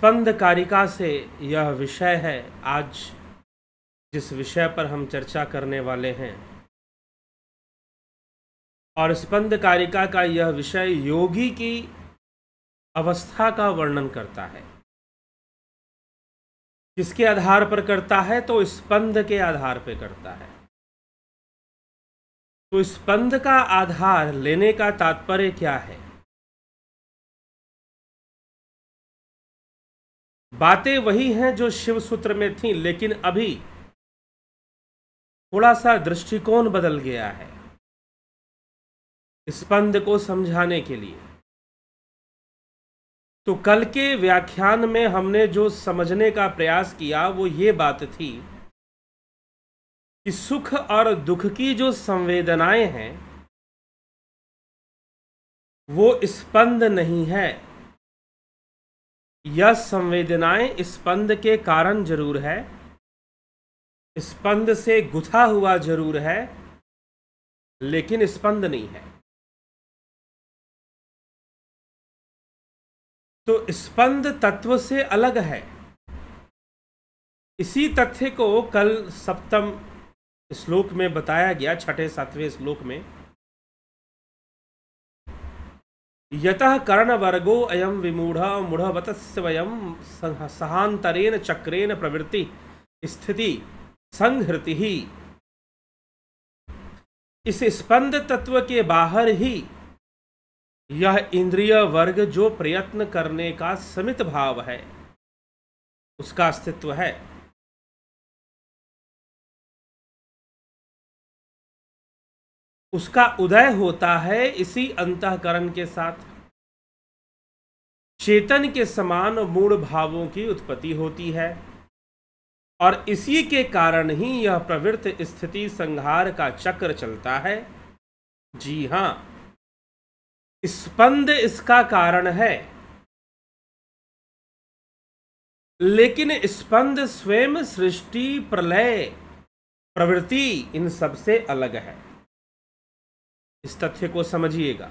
स्पंद कारिका से यह विषय है आज जिस विषय पर हम चर्चा करने वाले हैं और स्पंद कारिका का यह विषय योगी की अवस्था का वर्णन करता है किसके आधार पर करता है तो स्पंद के आधार पर करता है तो स्पंद का आधार लेने का तात्पर्य क्या है बातें वही हैं जो शिव सूत्र में थीं लेकिन अभी थोड़ा सा दृष्टिकोण बदल गया है स्पंद को समझाने के लिए तो कल के व्याख्यान में हमने जो समझने का प्रयास किया वो ये बात थी कि सुख और दुख की जो संवेदनाएं हैं वो स्पंद नहीं है यह संवेदनाएं स्पंद के कारण जरूर है स्पंद से गुथा हुआ जरूर है लेकिन स्पंद नहीं है तो स्पंद तत्व से अलग है इसी तथ्य को कल सप्तम श्लोक में बताया गया छठे सातवें श्लोक में यतः कर्णवर्गो अयम विमूढ़ मूढ़वत वयम सहांतरेण चक्रेण प्रवृत्ति स्थिति संहृति ही इस स्पंद तत्व के बाहर ही यह इंद्रिय वर्ग जो प्रयत्न करने का समित भाव है उसका अस्तित्व है उसका उदय होता है इसी अंतकरण के साथ चेतन के समान मूल भावों की उत्पत्ति होती है और इसी के कारण ही यह प्रवृत्त स्थिति संहार का चक्र चलता है जी हां स्पंद इसका कारण है लेकिन स्पंद स्वयं सृष्टि प्रलय प्रवृत्ति इन सबसे अलग है इस तथ्य को समझिएगा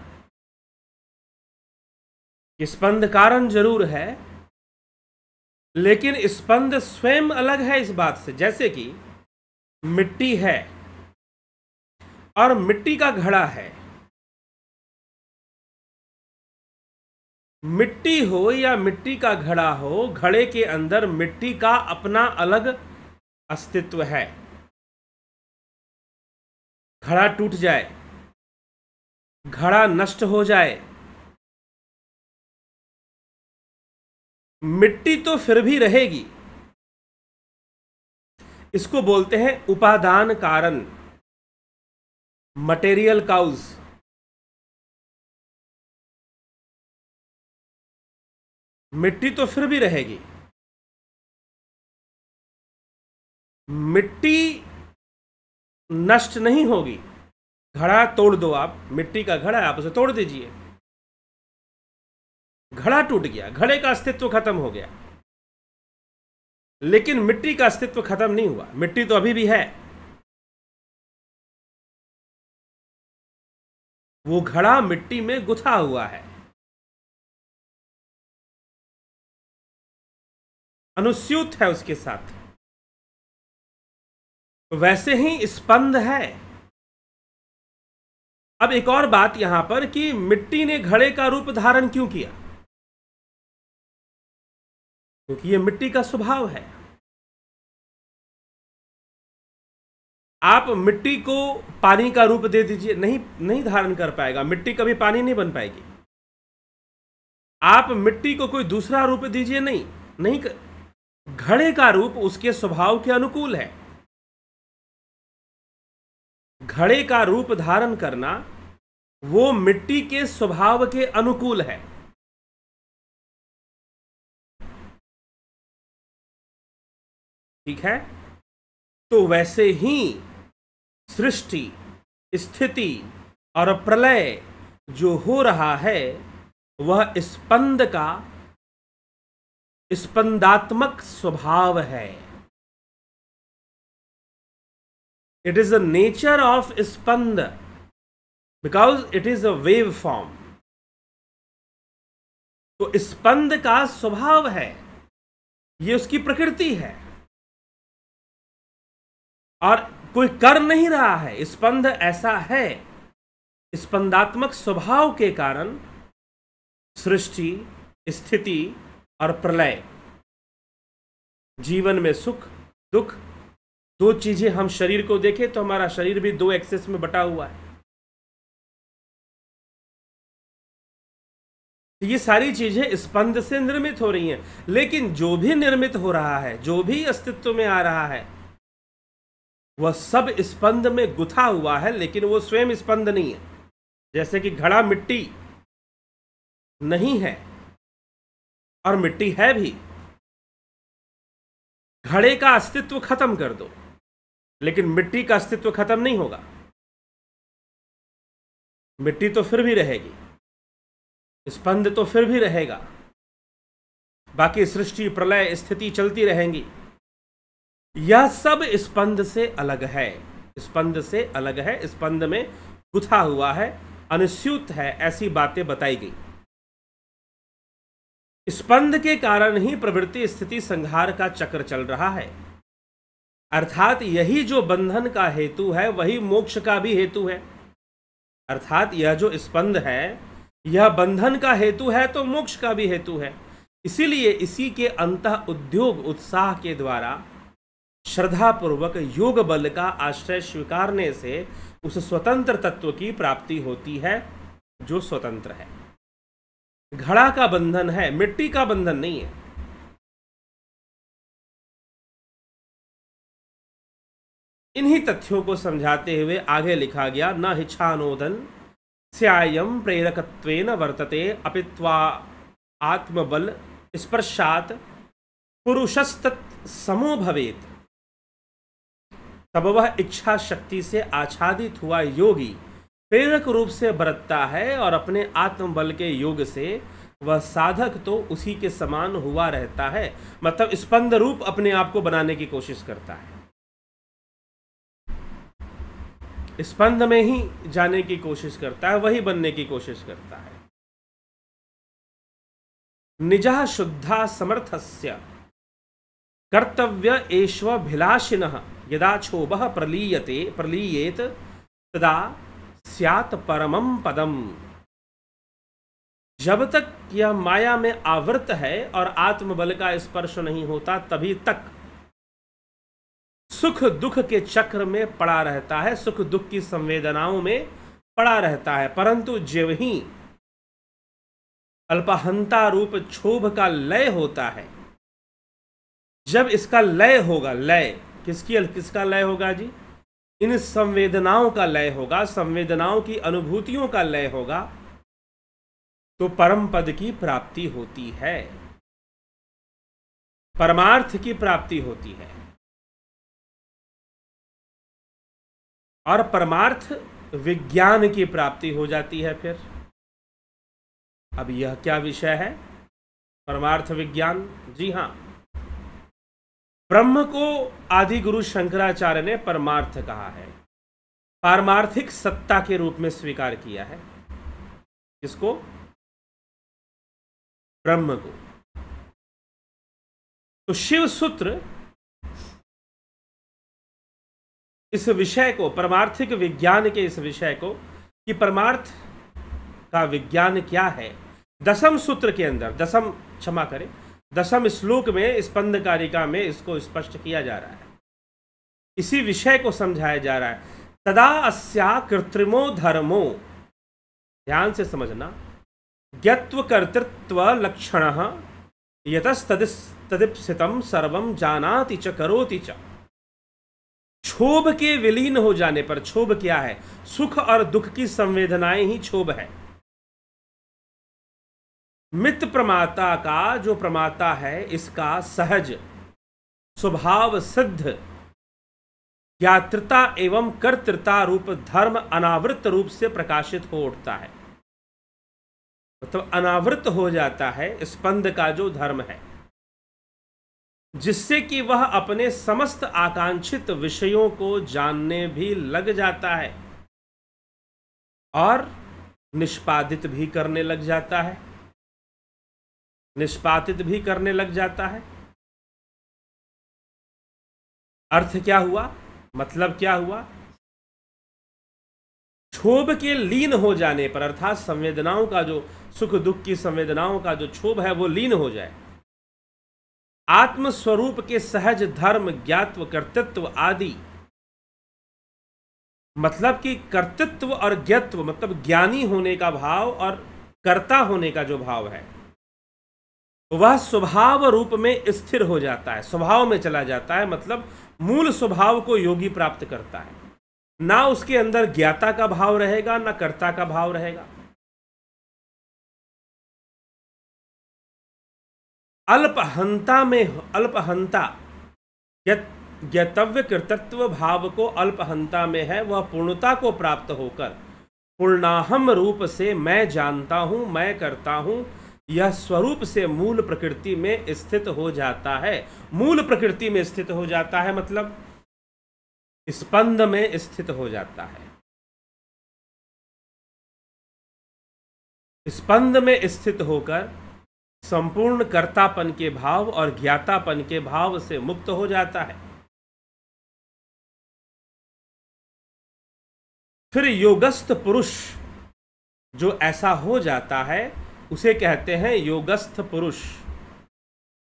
स्पंद कारण जरूर है लेकिन स्पंद स्वयं अलग है इस बात से जैसे कि मिट्टी है और मिट्टी का घड़ा है मिट्टी हो या मिट्टी का घड़ा हो घड़े के अंदर मिट्टी का अपना अलग अस्तित्व है घड़ा टूट जाए घड़ा नष्ट हो जाए मिट्टी तो फिर भी रहेगी इसको बोलते हैं उपादान कारण मटेरियल काउज मिट्टी तो फिर भी रहेगी मिट्टी नष्ट नहीं होगी घड़ा तोड़ दो आप मिट्टी का घड़ा आप उसे तोड़ दीजिए घड़ा टूट गया घड़े का अस्तित्व खत्म हो गया लेकिन मिट्टी का अस्तित्व खत्म नहीं हुआ मिट्टी तो अभी भी है वो घड़ा मिट्टी में गुथा हुआ है अनुस्यूत है उसके साथ वैसे ही स्पंद है अब एक और बात यहां पर कि मिट्टी ने घड़े का रूप धारण क्यों किया क्योंकि यह मिट्टी का स्वभाव है आप मिट्टी को पानी का रूप दे दीजिए नहीं नहीं धारण कर पाएगा मिट्टी कभी पानी नहीं बन पाएगी आप मिट्टी को कोई दूसरा रूप दीजिए नहीं नहीं कर... घड़े का रूप उसके स्वभाव के अनुकूल है घड़े का रूप धारण करना वो मिट्टी के स्वभाव के अनुकूल है ठीक है तो वैसे ही सृष्टि स्थिति और प्रलय जो हो रहा है वह स्पंद का स्पंदात्मक स्वभाव है it is the nature of स्पंद because it is a wave form तो स्पंद का स्वभाव है ये उसकी प्रकृति है और कोई कर नहीं रहा है स्पंद ऐसा है स्पंदात्मक स्वभाव के कारण सृष्टि स्थिति और प्रलय जीवन में सुख दुख दो चीज़ें हम शरीर को देखें तो हमारा शरीर भी दो एक्सेस में बटा हुआ है तो ये सारी चीज़ें स्पंद से निर्मित हो रही हैं लेकिन जो भी निर्मित हो रहा है जो भी अस्तित्व में आ रहा है वह सब स्पंद में गुथा हुआ है लेकिन वो स्वयं स्पंद नहीं है जैसे कि घड़ा मिट्टी नहीं है और मिट्टी है भी घड़े का अस्तित्व खत्म कर दो लेकिन मिट्टी का अस्तित्व खत्म नहीं होगा मिट्टी तो फिर भी रहेगी स्पंद तो फिर भी रहेगा बाकी सृष्टि प्रलय स्थिति चलती रहेंगी यह सब स्पंद से अलग है स्पंद से अलग है स्पंद में गुथा हुआ है अनुस्यूत है ऐसी बातें बताई गई स्पंद के कारण ही प्रवृत्ति स्थिति संहार का चक्र चल रहा है अर्थात यही जो बंधन का हेतु है वही मोक्ष का भी हेतु है अर्थात यह जो स्पंद है यह बंधन का हेतु है तो मोक्ष का भी हेतु है इसीलिए इसी के अंत उद्योग उत्साह के द्वारा श्रद्धापूर्वक योग बल का आश्रय स्वीकारने से उस स्वतंत्र तत्व की प्राप्ति होती है जो स्वतंत्र है घड़ा का बंधन है मिट्टी का बंधन नहीं है इन्हीं तथ्यों को समझाते हुए आगे लिखा गया न हिच्छानोदन स्यायम प्रेरकत्वेन वर्तते अपित्वा आत्मबल स्पर्शात पुरुषस्त समो भवेत तब वह इच्छा शक्ति से आच्छादित हुआ योगी प्रेरक रूप से बरतता है और अपने आत्मबल के योग से वह साधक तो उसी के समान हुआ रहता है मतलब स्पंद रूप अपने आप को बनाने की कोशिश करता है स्पंद में ही जाने की कोशिश करता है वही बनने की कोशिश करता है निजह शुद्धा समर्थस्य कर्तव्य भिलाषिन यदा क्षोभ प्रलीयते प्रलीयेत तदा स्यात परम पदम जब तक यह माया में आवृत है और आत्मबल का स्पर्श नहीं होता तभी तक सुख दुख के चक्र में पड़ा रहता है सुख दुख की संवेदनाओं में पड़ा रहता है परंतु जब ही अल्पहंता रूप क्षोभ का लय होता है जब इसका लय होगा लय किसकी किसका लय होगा जी इन संवेदनाओं का लय होगा संवेदनाओं की अनुभूतियों का लय होगा तो परम पद की प्राप्ति होती है परमार्थ की प्राप्ति होती है और परमार्थ विज्ञान की प्राप्ति हो जाती है फिर अब यह क्या विषय है परमार्थ विज्ञान जी हां ब्रह्म को आदि गुरु शंकराचार्य ने परमार्थ कहा है पारमार्थिक सत्ता के रूप में स्वीकार किया है किसको ब्रह्म को तो शिव सूत्र इस विषय को परमार्थिक विज्ञान के इस विषय को कि परमार्थ का विज्ञान क्या है दसम सूत्र के अंदर दसम क्षमा करें दसम श्लोक में स्पंद में इसको स्पष्ट किया जा रहा है इसी विषय को समझाया जा रहा है तदा अस्या कृत्रिमो धर्मो ध्यान से समझना ज्ञत्व कर्तृत्व लक्षण यतस्तदिप्सितम सर्व जानाति च करोति च क्षोभ के विलीन हो जाने पर क्षोभ क्या है सुख और दुख की संवेदनाएं ही क्षोभ है मित प्रमाता का जो प्रमाता है इसका सहज स्वभाव सिद्ध यात्रता एवं कर्तृता रूप धर्म अनावृत रूप से प्रकाशित हो उठता है मतलब तो अनावृत हो जाता है स्पंद का जो धर्म है जिससे कि वह अपने समस्त आकांक्षित विषयों को जानने भी लग जाता है और निष्पादित भी करने लग जाता है निष्पादित भी करने लग जाता है अर्थ क्या हुआ मतलब क्या हुआ क्षोभ के लीन हो जाने पर अर्थात संवेदनाओं का जो सुख दुख की संवेदनाओं का जो क्षोभ है वो लीन हो जाए आत्मस्वरूप के सहज धर्म ज्ञात्व कर्तृत्व आदि मतलब कि कर्तृत्व और ज्ञत्व मतलब ज्ञानी होने का भाव और कर्ता होने का जो भाव है वह स्वभाव रूप में स्थिर हो जाता है स्वभाव में चला जाता है मतलब मूल स्वभाव को योगी प्राप्त करता है ना उसके अंदर ज्ञाता का भाव रहेगा ना कर्ता का भाव रहेगा अल्पहंता में अल्पहंता ज्ञतव्य कृतत्व भाव को अल्पहंता में है वह पूर्णता को प्राप्त होकर पूर्णाहम रूप से मैं जानता हूँ मैं करता हूँ यह स्वरूप से मूल प्रकृति में स्थित हो जाता है मूल प्रकृति में स्थित हो जाता है मतलब स्पंद में स्थित हो जाता है स्पंद में स्थित होकर संपूर्ण कर्तापन के भाव और ज्ञातापन के भाव से मुक्त हो जाता है फिर योगस्थ पुरुष जो ऐसा हो जाता है उसे कहते हैं योगस्थ पुरुष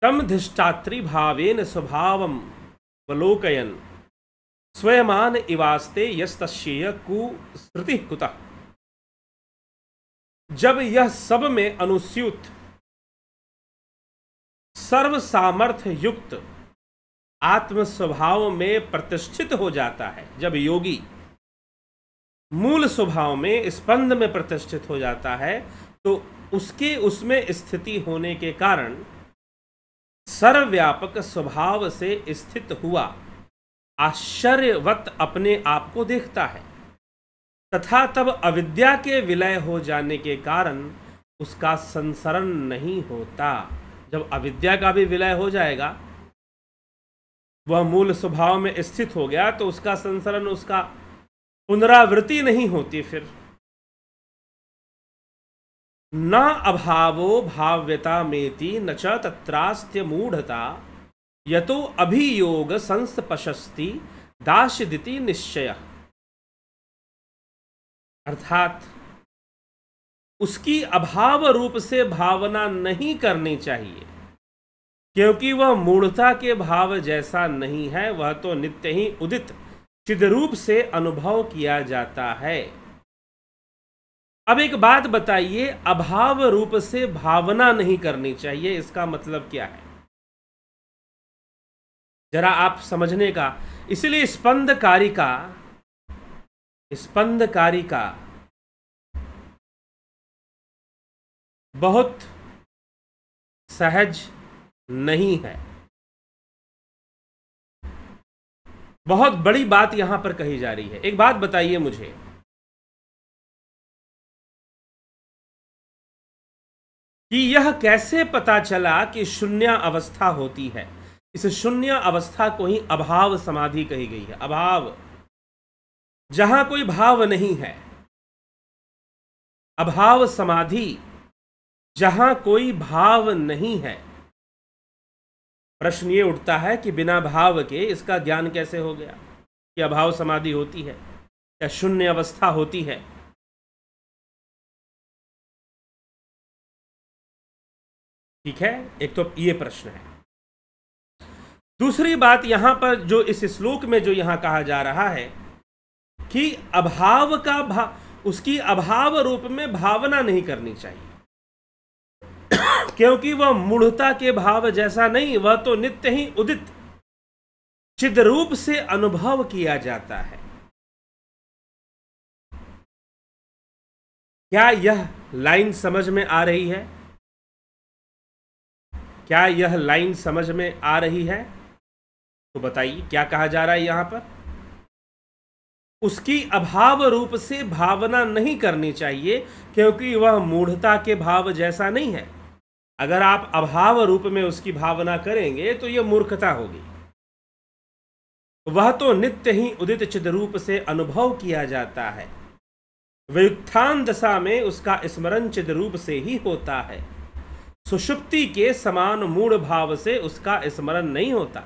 तम धिष्ठात्री भावेन स्वभाव अवलोकयन स्वयमान इवास्ते कु स्मृति कुतः जब यह सब में अनुस्यूत सर्व सामर्थ्य युक्त आत्म स्वभाव में प्रतिष्ठित हो जाता है जब योगी मूल स्वभाव में स्पंद में प्रतिष्ठित हो जाता है तो उसके उसमें स्थिति होने के कारण सर्वव्यापक स्वभाव से स्थित हुआ आश्चर्यवत अपने आप को देखता है तथा तब अविद्या के विलय हो जाने के कारण उसका संसरण नहीं होता जब अविद्या का भी विलय हो जाएगा वह मूल स्वभाव में स्थित हो गया तो उसका संसरण उसका पुनरावृत्ति नहीं होती फिर न अभावो भाव्यता मेति न च तत्रास्त्य मूढ़ता यतो अभियोग संस्पशस्ति दाशदिति निश्चय अर्थात उसकी अभाव रूप से भावना नहीं करनी चाहिए क्योंकि वह मूढ़ता के भाव जैसा नहीं है वह तो नित्य ही उदित रूप से अनुभव किया जाता है अब एक बात बताइए अभाव रूप से भावना नहीं करनी चाहिए इसका मतलब क्या है जरा आप समझने का इसलिए स्पंदकारिका स्पंदकारिका बहुत सहज नहीं है बहुत बड़ी बात यहां पर कही जा रही है एक बात बताइए मुझे कि यह कैसे पता चला कि शून्य अवस्था होती है इस शून्य अवस्था को ही अभाव समाधि कही गई है अभाव जहां कोई भाव नहीं है अभाव समाधि जहां कोई भाव नहीं है प्रश्न ये उठता है कि बिना भाव के इसका ज्ञान कैसे हो गया कि अभाव समाधि होती है या शून्य अवस्था होती है ठीक है एक तो ये प्रश्न है दूसरी बात यहां पर जो इस श्लोक में जो यहां कहा जा रहा है कि अभाव का भाव उसकी अभाव रूप में भावना नहीं करनी चाहिए क्योंकि वह मूढ़ता के भाव जैसा नहीं वह तो नित्य ही उदित चिद रूप से अनुभव किया जाता है क्या यह लाइन समझ में आ रही है क्या यह लाइन समझ में आ रही है तो बताइए क्या कहा जा रहा है यहां पर उसकी अभाव रूप से भावना नहीं करनी चाहिए क्योंकि वह मूढ़ता के भाव जैसा नहीं है अगर आप अभाव रूप में उसकी भावना करेंगे तो यह मूर्खता होगी वह तो नित्य ही उदित चिद रूप से अनुभव किया जाता है व्युत्थान दशा में उसका स्मरण चिद रूप से ही होता है सुषुप्ति के समान मूढ़ भाव से उसका स्मरण नहीं होता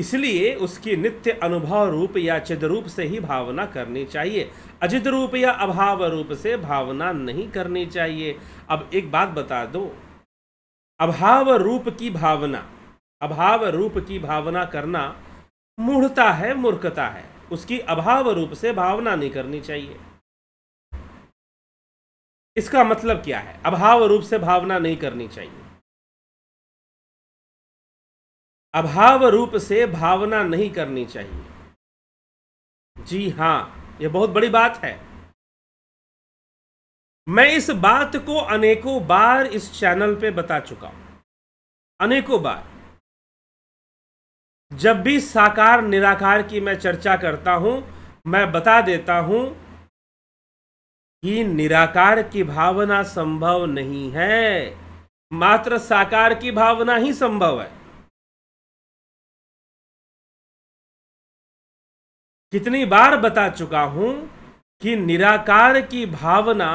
इसलिए उसकी नित्य अनुभव रूप या चिद रूप से ही भावना करनी चाहिए अजित रूप या अभाव रूप से भावना नहीं करनी चाहिए अब एक बात बता दो अभाव रूप की भावना अभाव रूप की भावना करना मूढ़ता है मूर्खता है उसकी अभाव रूप से भावना नहीं करनी चाहिए इसका मतलब क्या है अभाव रूप से भावना नहीं करनी चाहिए अभाव रूप से भावना नहीं करनी चाहिए जी हां यह बहुत बड़ी बात है मैं इस बात को अनेकों बार इस चैनल पे बता चुका हूं अनेकों बार जब भी साकार निराकार की मैं चर्चा करता हूं मैं बता देता हूं कि निराकार की भावना संभव नहीं है मात्र साकार की भावना ही संभव है कितनी बार बता चुका हूं कि निराकार की भावना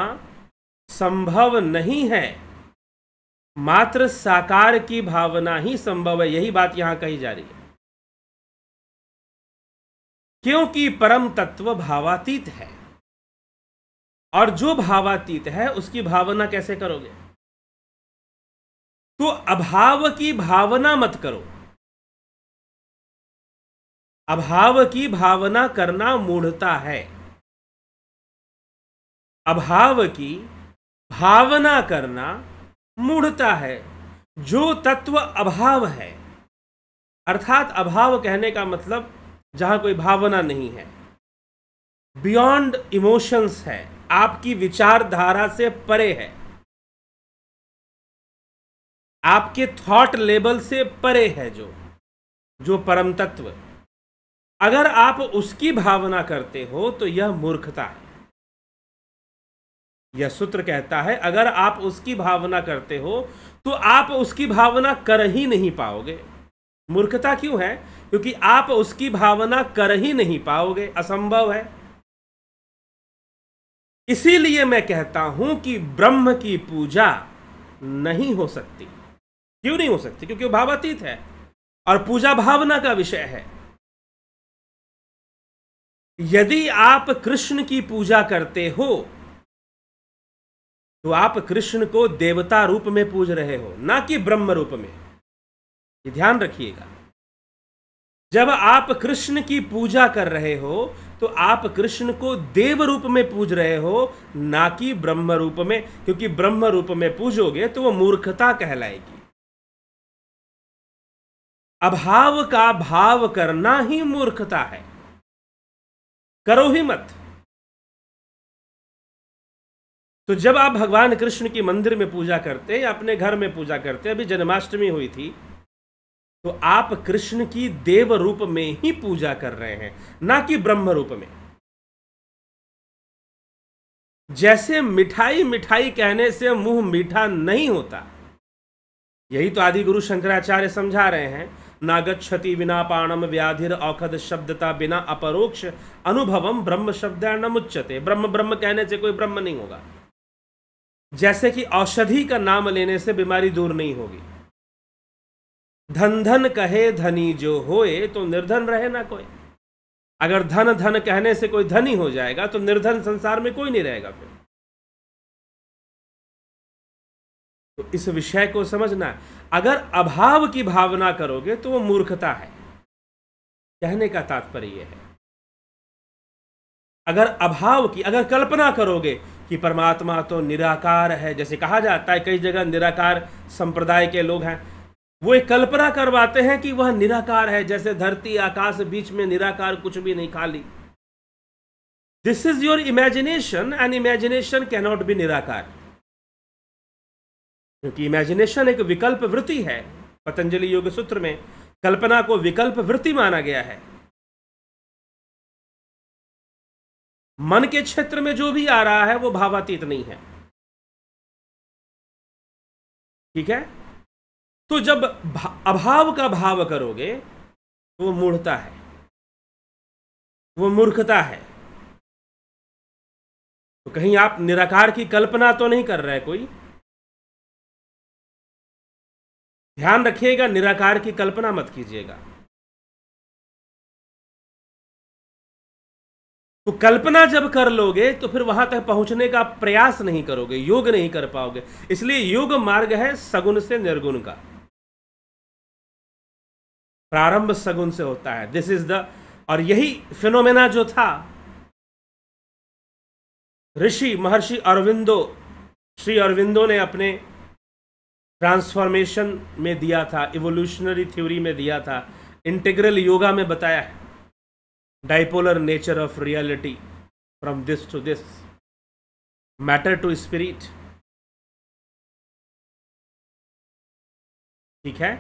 संभव नहीं है मात्र साकार की भावना ही संभव है यही बात यहां कही जा रही है क्योंकि परम तत्व भावातीत है और जो भावातीत है उसकी भावना कैसे करोगे तो अभाव की भावना मत करो अभाव की भावना करना मूढ़ता है अभाव की भावना करना मूढ़ता है जो तत्व अभाव है अर्थात अभाव कहने का मतलब जहां कोई भावना नहीं है बियॉन्ड इमोशंस है आपकी विचारधारा से परे है आपके थॉट लेवल से परे है जो जो परम तत्व अगर आप उसकी भावना करते हो तो यह मूर्खता है यह सूत्र कहता है अगर आप उसकी भावना करते हो तो आप उसकी भावना कर ही नहीं पाओगे मूर्खता क्यों है क्योंकि आप उसकी भावना कर ही नहीं पाओगे असंभव है इसीलिए मैं कहता हूं कि ब्रह्म की पूजा नहीं हो सकती क्यों नहीं हो सकती क्योंकि वो भावातीत है और पूजा भावना का विषय है यदि आप कृष्ण की पूजा करते हो तो आप कृष्ण को देवता रूप में पूज रहे हो ना कि ब्रह्म रूप में ये ध्यान रखिएगा जब आप कृष्ण की पूजा कर रहे हो तो आप कृष्ण को देव रूप में पूज रहे हो ना कि ब्रह्म रूप में क्योंकि ब्रह्म रूप में पूजोगे तो वह मूर्खता कहलाएगी अभाव का भाव करना ही मूर्खता है करो ही मत तो जब आप भगवान कृष्ण की मंदिर में पूजा करते या अपने घर में पूजा करते अभी जन्माष्टमी हुई थी तो आप कृष्ण की देव रूप में ही पूजा कर रहे हैं ना कि ब्रह्म रूप में जैसे मिठाई मिठाई कहने से मुंह मीठा नहीं होता यही तो आदि गुरु शंकराचार्य समझा रहे हैं नागच्छति बिना पाणम व्याधिर औखद शब्दता बिना अपरोक्ष अनुभवम ब्रह्म शब्द नमुच्यते ब्रह्म ब्रह्म कहने से कोई ब्रह्म नहीं होगा जैसे कि औषधि का नाम लेने से बीमारी दूर नहीं होगी धन धन कहे धनी जो होए तो निर्धन रहे ना कोई अगर धन धन कहने से कोई धनी हो जाएगा तो निर्धन संसार में कोई नहीं रहेगा फिर तो इस विषय को समझना अगर अभाव की भावना करोगे तो वो मूर्खता है कहने का तात्पर्य है अगर अभाव की अगर कल्पना करोगे कि परमात्मा तो निराकार है जैसे कहा जाता है कई जगह निराकार संप्रदाय के लोग हैं वो एक कल्पना करवाते हैं कि वह निराकार है जैसे धरती आकाश बीच में निराकार कुछ भी नहीं खाली this is your imagination and imagination cannot be निराकार क्योंकि इमेजिनेशन एक विकल्प वृत्ति है पतंजलि योग सूत्र में कल्पना को विकल्प वृत्ति माना गया है मन के क्षेत्र में जो भी आ रहा है वो भावातीत नहीं है ठीक है तो जब अभाव का भाव करोगे तो वो मूढ़ता है वो मूर्खता है तो कहीं आप निराकार की कल्पना तो नहीं कर रहे कोई ध्यान रखिएगा निराकार की कल्पना मत कीजिएगा तो कल्पना जब कर लोगे तो फिर वहां तक पहुंचने का प्रयास नहीं करोगे योग नहीं कर पाओगे इसलिए योग मार्ग है सगुण से निर्गुण का प्रारंभ सगुण से होता है दिस इज द और यही फिनोमेना जो था ऋषि महर्षि अरविंदो श्री अरविंदो ने अपने ट्रांसफॉर्मेशन में दिया था इवोल्यूशनरी थ्योरी में दिया था इंटीग्रल योगा में बताया है dipolar nature of reality from this to this matter to spirit ठीक है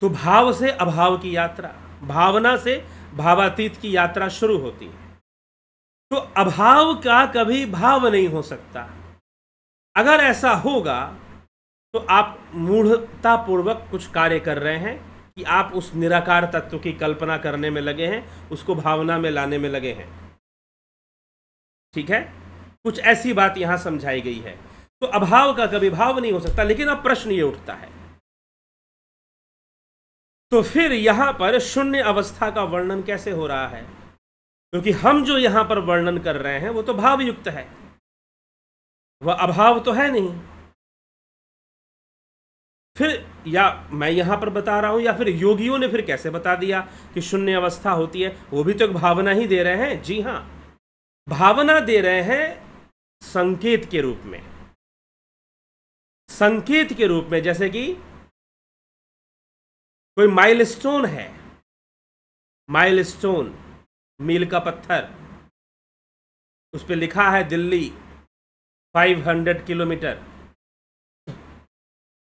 तो भाव से अभाव की यात्रा भावना से भावातीत की यात्रा शुरू होती है तो अभाव का कभी भाव नहीं हो सकता अगर ऐसा होगा तो आप मूढ़तापूर्वक कुछ कार्य कर रहे हैं कि आप उस निराकार तत्व की कल्पना करने में लगे हैं उसको भावना में लाने में लगे हैं ठीक है कुछ ऐसी बात यहां समझाई गई है तो अभाव का कभी भाव नहीं हो सकता लेकिन अब प्रश्न ये उठता है तो फिर यहां पर शून्य अवस्था का वर्णन कैसे हो रहा है क्योंकि हम जो यहां पर वर्णन कर रहे हैं वो तो भावयुक्त है वह अभाव तो है नहीं फिर या मैं यहाँ पर बता रहा हूँ या फिर योगियों ने फिर कैसे बता दिया कि शून्य अवस्था होती है वो भी तो एक भावना ही दे रहे हैं जी हाँ भावना दे रहे हैं संकेत के रूप में संकेत के रूप में जैसे कि कोई माइलस्टोन है माइलस्टोन मील का पत्थर उस पर लिखा है दिल्ली 500 किलोमीटर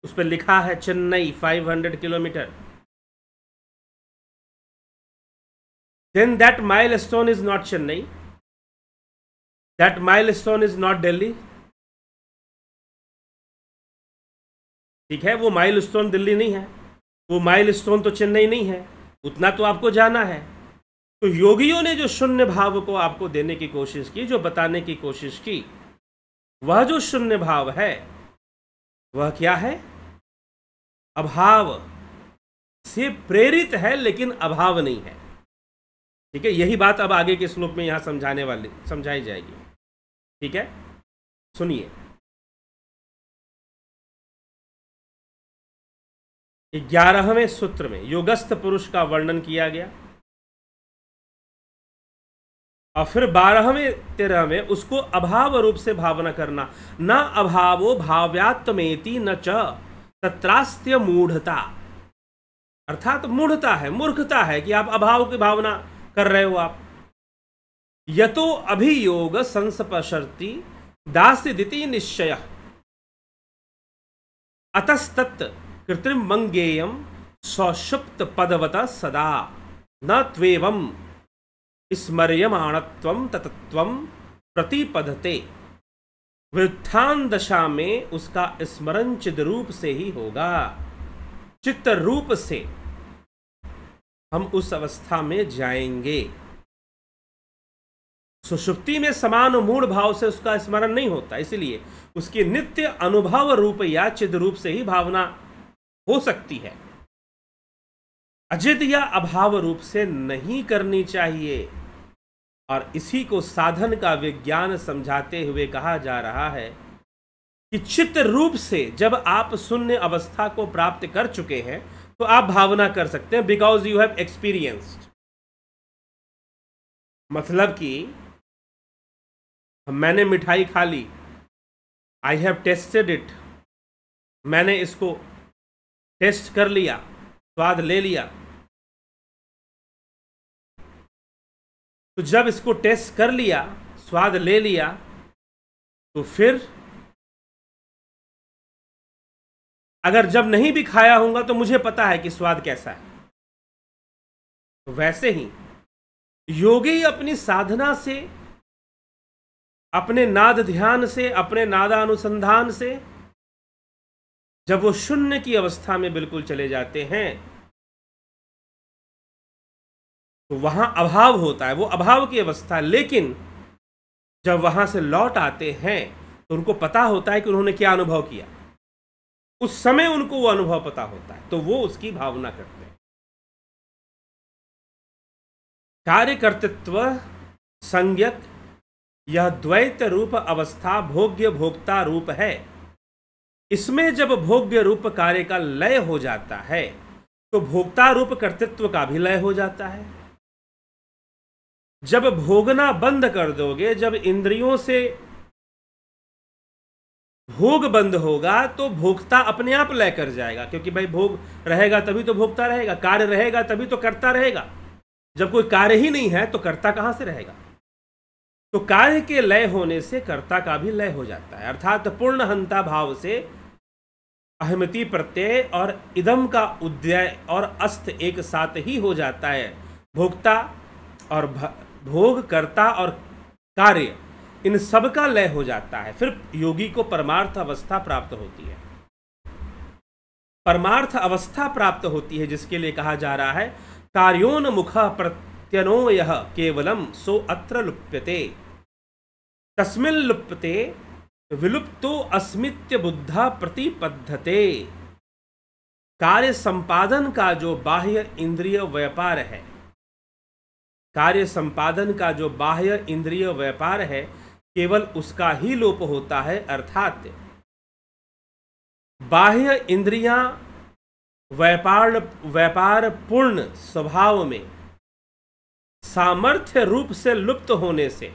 उस पर लिखा है Chennai 500 kilometre milestone is not Chennai that milestone is not Delhi ठीक है वो स्टोन दिल्ली नहीं है वो माइल स्टोन तो चेन्नई नहीं है उतना तो आपको जाना है तो योगियों ने जो शून्य भाव को आपको देने की कोशिश की जो बताने की कोशिश की वह जो शून्य भाव है वह क्या है अभाव से प्रेरित है लेकिन अभाव नहीं है ठीक है यही बात अब आगे के श्लोक में यहां समझाने वाली समझाई जाएगी ठीक है सुनिए ग्यारहवें सूत्र में योगस्थ पुरुष का वर्णन किया गया और फिर बारहवें तेरह में उसको अभाव रूप से भावना करना न अभावो भाव्यात्मेति न च तत्रास्त्य मूढ़ता अर्थात तो मूढ़ता है मूर्खता है कि आप अभाव की भावना कर रहे हो आप यतो अभियोग संस्पशर्ति दास्यदिति निश्चय अतस्तत् कृत्रिम मंगेयम सौषुप्त पदवत सदा न त्वेवम स्मरियमाणत्व ततत्वम प्रतिपदते वृत्थान दशा में उसका स्मरण चिद रूप से ही होगा चित्त रूप से हम उस अवस्था में जाएंगे सुषुप्ति में समान मूल भाव से उसका स्मरण नहीं होता इसलिए उसकी नित्य अनुभव रूप या चिद रूप से ही भावना हो सकती है अजित या अभाव रूप से नहीं करनी चाहिए और इसी को साधन का विज्ञान समझाते हुए कहा जा रहा है कि चित्त रूप से जब आप शून्य अवस्था को प्राप्त कर चुके हैं तो आप भावना कर सकते हैं बिकॉज यू हैव एक्सपीरियंस्ड मतलब कि मैंने मिठाई खा ली आई हैव टेस्टेड इट मैंने इसको टेस्ट कर लिया स्वाद ले लिया तो जब इसको टेस्ट कर लिया स्वाद ले लिया तो फिर अगर जब नहीं भी खाया होगा तो मुझे पता है कि स्वाद कैसा है तो वैसे ही योगी अपनी साधना से अपने नाद ध्यान से अपने नादा अनुसंधान से जब वो शून्य की अवस्था में बिल्कुल चले जाते हैं तो वहाँ अभाव होता है वो अभाव की अवस्था लेकिन जब वहाँ से लौट आते हैं तो उनको पता होता है कि उन्होंने क्या अनुभव किया उस समय उनको वो अनुभव पता होता है तो वो उसकी भावना करते हैं कार्यकर्तृत्व संज्ञक यह द्वैत रूप अवस्था भोग्य भोक्ता रूप है इसमें जब भोग्य रूप कार्य का लय हो जाता है तो भोक्ता रूप कर्तृत्व का भी लय हो जाता है जब भोगना बंद कर दोगे जब इंद्रियों से भोग बंद होगा तो भोक्ता अपने आप लय कर जाएगा क्योंकि भाई भोग रहेगा तभी तो भोगता रहेगा कार्य रहेगा तभी तो करता रहेगा जब कोई कार्य ही नहीं है तो कर्ता कहां से रहेगा तो कार्य के लय होने से कर्ता का भी लय हो जाता है अर्थात पूर्ण हंता भाव से अहमति प्रत्यय और इदम का उदय और अस्त एक साथ ही हो जाता है भोक्ता और भोग कर्ता और कार्य इन सब का लय हो जाता है फिर योगी को परमार्थ अवस्था प्राप्त होती है परमार्थ अवस्था प्राप्त होती है जिसके लिए कहा जा रहा है कार्योन मुख प्रत्यनो यह केवलम सो अत्र लुप्यते तस्मिन लुप्यते विलुप्तो अस्मित्य बुद्धा प्रतिपद्धते कार्य संपादन का जो बाह्य इंद्रिय व्यापार है कार्य संपादन का जो बाह्य इंद्रिय व्यापार है केवल उसका ही लोप होता है अर्थात बाह्य इंद्रियां व्यापार व्यापार पूर्ण स्वभाव में सामर्थ्य रूप से लुप्त होने से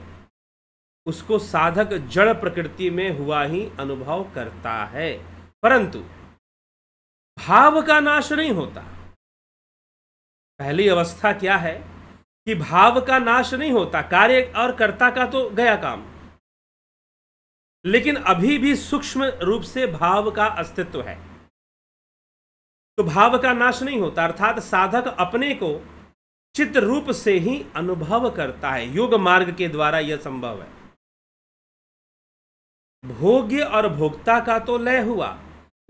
उसको साधक जड़ प्रकृति में हुआ ही अनुभव करता है परंतु भाव का नाश नहीं होता पहली अवस्था क्या है कि भाव का नाश नहीं होता कार्य और कर्ता का तो गया काम लेकिन अभी भी सूक्ष्म रूप से भाव का अस्तित्व है तो भाव का नाश नहीं होता अर्थात साधक अपने को चित्त रूप से ही अनुभव करता है योग मार्ग के द्वारा यह संभव है भोग्य और भोक्ता का तो लय हुआ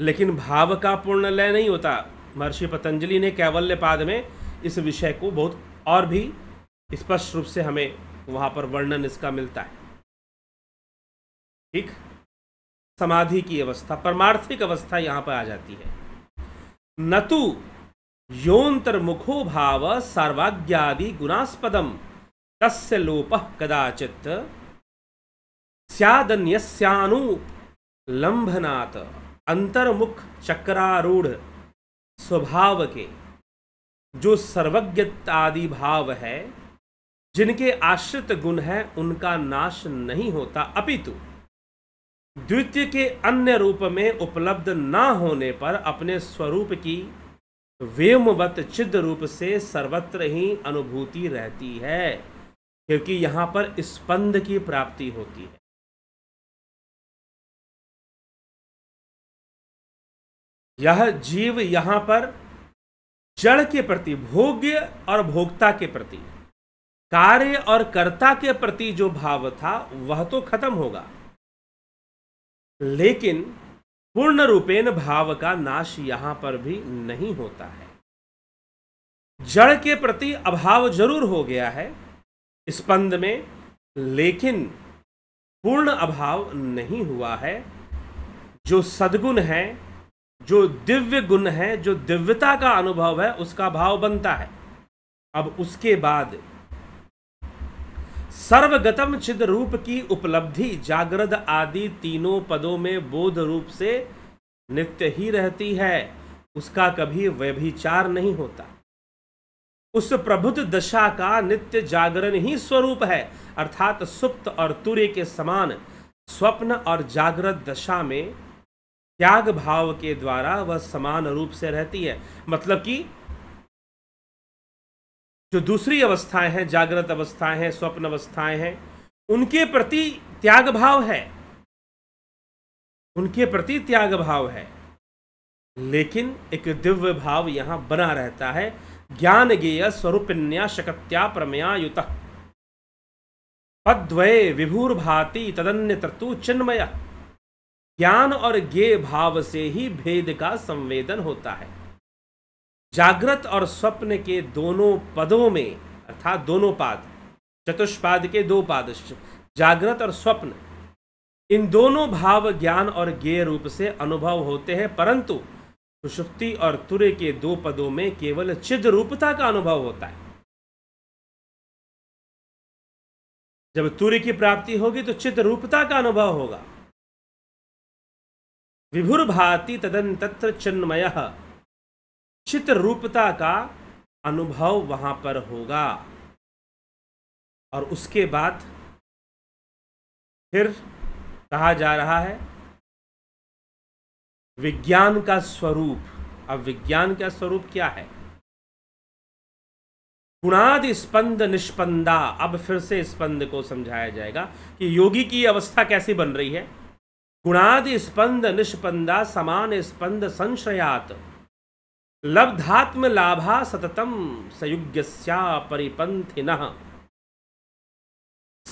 लेकिन भाव का पूर्ण लय नहीं होता महर्षि पतंजलि ने कैवल्य पाद में इस विषय को बहुत और भी स्पष्ट रूप से हमें वहां पर वर्णन इसका मिलता है ठीक समाधि की अवस्था परमार्थिक अवस्था यहां पर आ जाती है नतु योन्तर मुखो भाव सर्वाज्ञादि गुणास्पदम तस्य लोप कदाचित लंभनात अंतर्मुख चक्रारूढ़ स्वभाव के जो सर्वज्ञ आदि भाव है जिनके आश्रित गुण है उनका नाश नहीं होता अपितु द्वितीय के अन्य रूप में उपलब्ध ना होने पर अपने स्वरूप की वेमवत चिद रूप से सर्वत्र ही अनुभूति रहती है क्योंकि यहां पर स्पंद की प्राप्ति होती है यह जीव यहां पर जड़ के प्रति भोग्य और भोक्ता के प्रति कार्य और कर्ता के प्रति जो भाव था वह तो खत्म होगा लेकिन पूर्ण रूपेण भाव का नाश यहां पर भी नहीं होता है जड़ के प्रति अभाव जरूर हो गया है स्पंद में लेकिन पूर्ण अभाव नहीं हुआ है जो सदगुण है जो दिव्य गुण है जो दिव्यता का अनुभव है उसका भाव बनता है अब उसके बाद सर्वगतम छिद रूप की उपलब्धि जागृत आदि तीनों पदों में बोध रूप से नित्य ही रहती है उसका कभी व्यभिचार नहीं होता उस प्रभुत दशा का नित्य जागरण ही स्वरूप है अर्थात सुप्त और तुर्य के समान स्वप्न और जागृत दशा में त्याग भाव के द्वारा वह समान रूप से रहती है मतलब कि जो दूसरी अवस्थाएं हैं जागृत अवस्थाएं हैं स्वप्न अवस्थाएं हैं उनके प्रति त्याग भाव है उनके प्रति त्याग भाव है लेकिन एक दिव्य भाव यहां बना रहता है ज्ञान गेय स्वरूप शकत्या प्रमया युत पद्वय विभूर भाति तदन्य तत्व चिन्मया ज्ञान और ज्ञे भाव से ही भेद का संवेदन होता है जागृत और स्वप्न के दोनों पदों में अर्थात दोनों पाद चतुष्पाद के दो पाद जागृत और स्वप्न इन दोनों भाव ज्ञान और ज्ञे रूप से अनुभव होते हैं परंतु सुषुप्ति और तुरे के दो पदों में केवल चिद रूपता का अनुभव होता है जब तूर्य की प्राप्ति होगी तो चित्त रूपता का अनुभव होगा विभुर्भाति तदन तत्र चिन्मय चित्र रूपता का अनुभव वहां पर होगा और उसके बाद फिर कहा जा रहा है विज्ञान का स्वरूप अब विज्ञान का स्वरूप क्या है गुणादि स्पंद निष्पंदा अब फिर से स्पंद को समझाया जाएगा कि योगी की अवस्था कैसी बन रही है गुणादि स्पंद निष्पंदा समान स्पंद संशयात लब्धात्म लाभा सततम संयुग्य परिपंथिन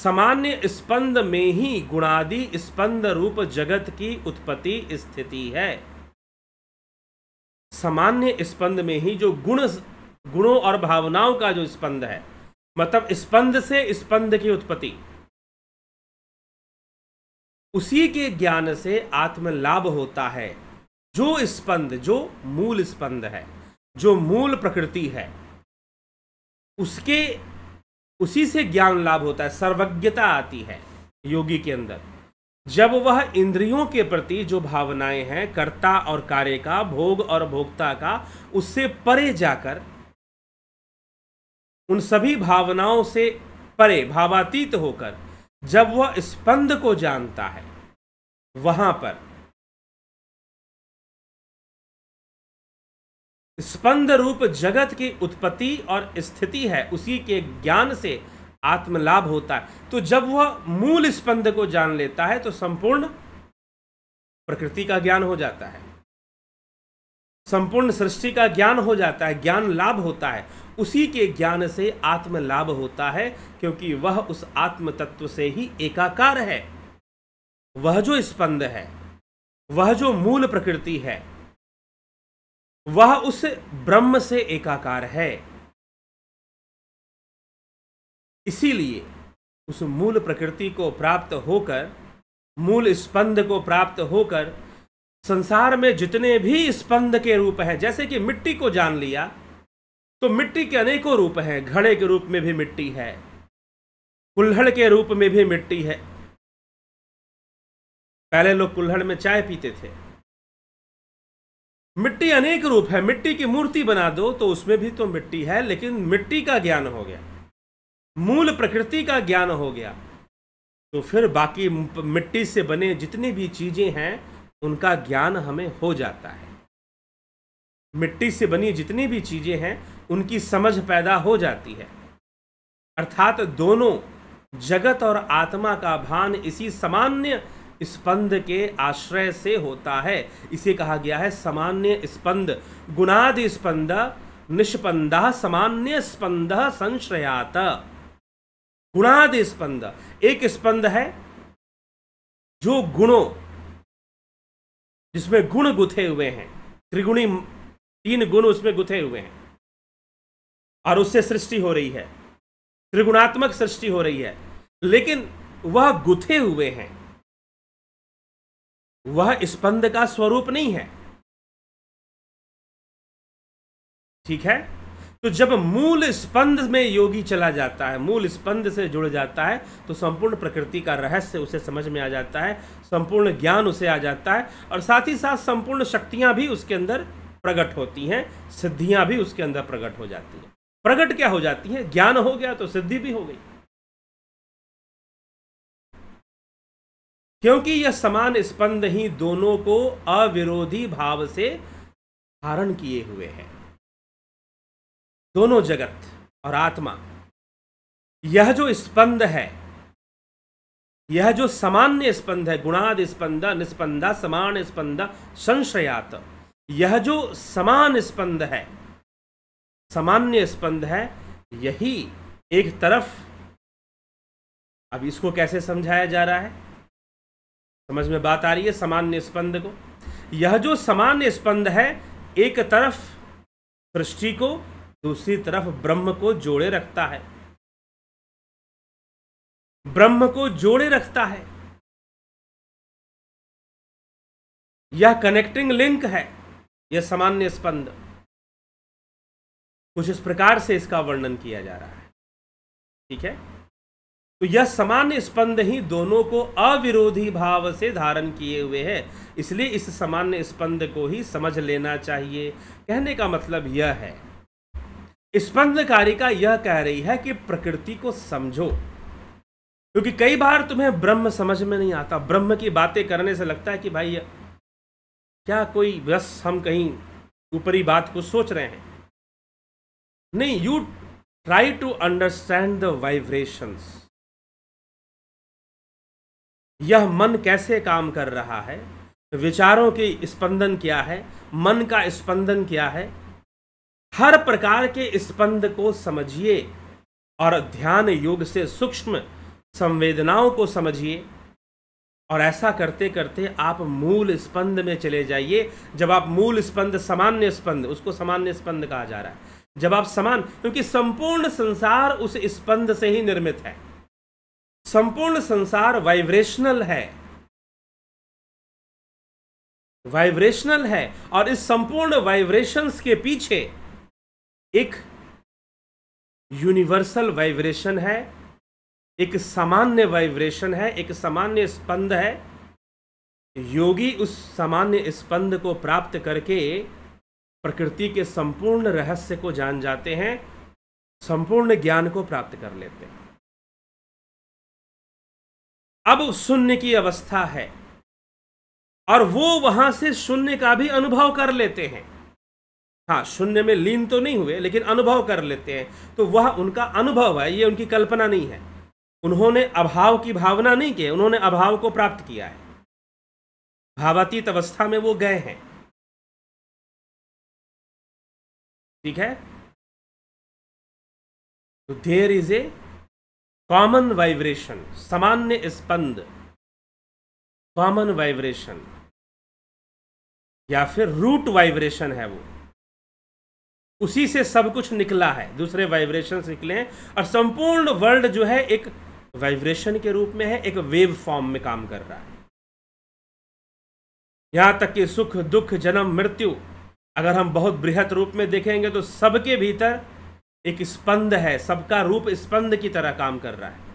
सामान्य स्पंद में ही गुणादि स्पंद रूप जगत की उत्पत्ति स्थिति है सामान्य स्पंद में ही जो गुण गुणों और भावनाओं का जो स्पंद है मतलब स्पंद से स्पंद की उत्पत्ति उसी के ज्ञान से आत्मलाभ होता है जो स्पंद जो मूल स्पंद है जो मूल प्रकृति है उसके उसी से ज्ञान लाभ होता है सर्वज्ञता आती है योगी के अंदर जब वह इंद्रियों के प्रति जो भावनाएं हैं कर्ता और कार्य का भोग और भोक्ता का उससे परे जाकर उन सभी भावनाओं से परे भावातीत होकर जब वह स्पंद को जानता है वहां पर स्पंद रूप जगत की उत्पत्ति और स्थिति है उसी के ज्ञान से आत्मलाभ होता है तो जब वह मूल स्पंद को जान लेता है तो संपूर्ण प्रकृति का ज्ञान हो जाता है संपूर्ण सृष्टि का ज्ञान हो जाता है ज्ञान लाभ होता है उसी के ज्ञान से आत्मलाभ होता है क्योंकि वह उस आत्म तत्व से ही एकाकार है वह जो स्पंद है वह जो मूल प्रकृति है वह उस ब्रह्म से एकाकार है इसीलिए उस मूल प्रकृति को प्राप्त होकर मूल स्पंद को प्राप्त होकर संसार में जितने भी स्पंद के रूप हैं जैसे कि मिट्टी को जान लिया तो मिट्टी के अनेकों रूप हैं घड़े के रूप में भी मिट्टी है कुल्हड़ के रूप में भी मिट्टी है पहले लोग कुल्हड़ में चाय पीते थे मिट्टी अनेक रूप है मिट्टी की मूर्ति बना दो तो उसमें भी तो मिट्टी है लेकिन मिट्टी का ज्ञान हो गया मूल प्रकृति का ज्ञान हो गया तो फिर बाकी मिट्टी से बने जितनी भी चीज़ें हैं उनका ज्ञान हमें हो जाता है मिट्टी से बनी जितनी भी चीज़ें हैं उनकी समझ पैदा हो जाती है अर्थात दोनों जगत और आत्मा का भान इसी सामान्य स्पंद के आश्रय से होता है इसे कहा गया है सामान्य स्पंद गुणादि स्पंद निष्पंद सामान्य स्पंद संश्रयात गुणादि स्पंद एक स्पंद है जो गुणों जिसमें गुण गुथे हुए हैं त्रिगुणी तीन गुण उसमें गुथे हुए हैं और उससे सृष्टि हो रही है त्रिगुणात्मक सृष्टि हो रही है लेकिन वह गुथे हुए हैं वह स्पंद का स्वरूप नहीं है ठीक है तो जब मूल स्पंद में योगी चला जाता है मूल स्पंद से जुड़ जाता है तो संपूर्ण प्रकृति का रहस्य उसे समझ में आ जाता है संपूर्ण ज्ञान उसे आ जाता है और साथ ही साथ संपूर्ण शक्तियां भी उसके अंदर प्रकट होती हैं सिद्धियां भी उसके अंदर प्रकट हो जाती हैं प्रकट क्या हो जाती हैं ज्ञान हो गया तो सिद्धि भी हो गई क्योंकि यह समान स्पंद ही दोनों को अविरोधी भाव से धारण किए हुए हैं दोनों जगत और आत्मा यह जो स्पंद है यह जो सामान्य स्पंद है गुणाद स्पंदा निस्पंदा समान स्पंदा संशयात यह जो समान स्पंद है सामान्य स्पंद है यही एक तरफ अब इसको कैसे समझाया जा रहा है समझ में बात आ रही है सामान्य स्पंद को यह जो सामान्य स्पंद है एक तरफ सृष्टि को दूसरी तरफ ब्रह्म को जोड़े रखता है ब्रह्म को जोड़े रखता है यह कनेक्टिंग लिंक है यह सामान्य स्पंद कुछ इस प्रकार से इसका वर्णन किया जा रहा है ठीक है तो यह सामान्य स्पंद ही दोनों को अविरोधी भाव से धारण किए हुए है इसलिए इस सामान्य स्पंद को ही समझ लेना चाहिए कहने का मतलब यह है स्पंद कारिका यह कह रही है कि प्रकृति को समझो क्योंकि कई बार तुम्हें ब्रह्म समझ में नहीं आता ब्रह्म की बातें करने से लगता है कि भाई क्या कोई बस हम कहीं ऊपरी बात को सोच रहे हैं नहीं you try to understand the vibrations यह मन कैसे काम कर रहा है विचारों की स्पंदन क्या है मन का स्पंदन क्या है हर प्रकार के स्पंद को समझिए और ध्यान योग से सूक्ष्म संवेदनाओं को समझिए और ऐसा करते करते आप मूल स्पंद में चले जाइए जब आप मूल स्पंद सामान्य स्पंद उसको सामान्य स्पंद कहा जा रहा है जब आप समान क्योंकि संपूर्ण संसार उस स्पंद से ही निर्मित है संपूर्ण संसार वाइब्रेशनल है वाइब्रेशनल है और इस संपूर्ण वाइब्रेशंस के पीछे एक यूनिवर्सल वाइब्रेशन है एक सामान्य वाइब्रेशन है एक सामान्य स्पंद है योगी उस सामान्य स्पंद को प्राप्त करके प्रकृति के संपूर्ण रहस्य को जान जाते हैं संपूर्ण ज्ञान को प्राप्त कर लेते हैं अब शून्य की अवस्था है और वो वहां से शून्य का भी अनुभव कर लेते हैं हाँ शून्य में लीन तो नहीं हुए लेकिन अनुभव कर लेते हैं तो वह उनका अनुभव है ये उनकी कल्पना नहीं है उन्होंने अभाव की भावना नहीं की उन्होंने अभाव को प्राप्त किया है भावातीत अवस्था में वो गए हैं ठीक है तो there is a common vibration सामान्य स्पंद कॉमन वाइब्रेशन या फिर रूट वाइब्रेशन है वो उसी से सब कुछ निकला है दूसरे वाइब्रेशन निकले हैं और संपूर्ण वर्ल्ड जो है एक वाइब्रेशन के रूप में है एक वेव फॉर्म में काम कर रहा है यहां तक कि सुख दुख जन्म मृत्यु अगर हम बहुत बृहद रूप में देखेंगे तो सबके भीतर एक स्पंद है सबका रूप स्पंद की तरह काम कर रहा है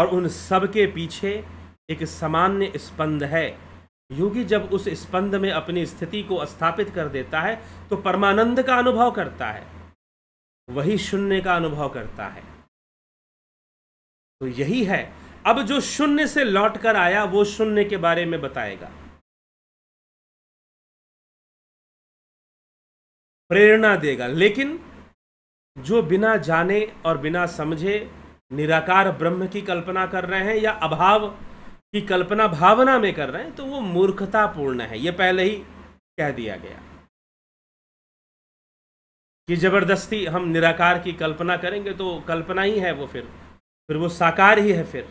और उन सब के पीछे एक सामान्य स्पंद है योगी जब उस स्पंद में अपनी स्थिति को स्थापित कर देता है तो परमानंद का अनुभव करता है वही शून्य का अनुभव करता है तो यही है अब जो शून्य से लौट कर आया वो शून्य के बारे में बताएगा प्रेरणा देगा लेकिन जो बिना जाने और बिना समझे निराकार ब्रह्म की कल्पना कर रहे हैं या अभाव की कल्पना भावना में कर रहे हैं तो वो मूर्खतापूर्ण है ये पहले ही कह दिया गया कि जबरदस्ती हम निराकार की कल्पना करेंगे तो कल्पना ही है वो फिर फिर वो साकार ही है फिर